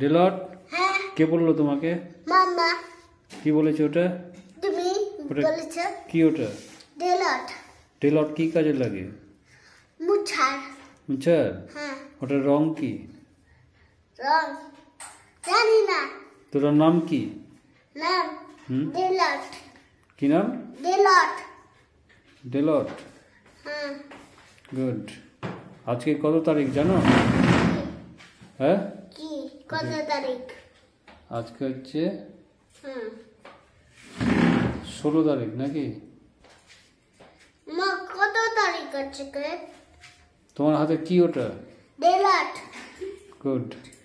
ডেলট হ্যাঁ? কে বললো তোমাকে কি বলেছে ওটা তুমি কি ওটা ডেলট কি কাজে লাগে ওটা হ্যাঁ। ওটার রং কি তোরা না নাম কি নাম ডেলট কি নাম ডেলট ডেলট হ্যাঁ। গুড আজকে কত তারিখ জানো হ্যাঁ কি কত তারিখ আজকে হচ্ছে হুম হ্যাঁ। ষোলো তারিখ নাকি মা কত তারিখ আজকে তোমার হাতে কি ওটা ডেলাট গুড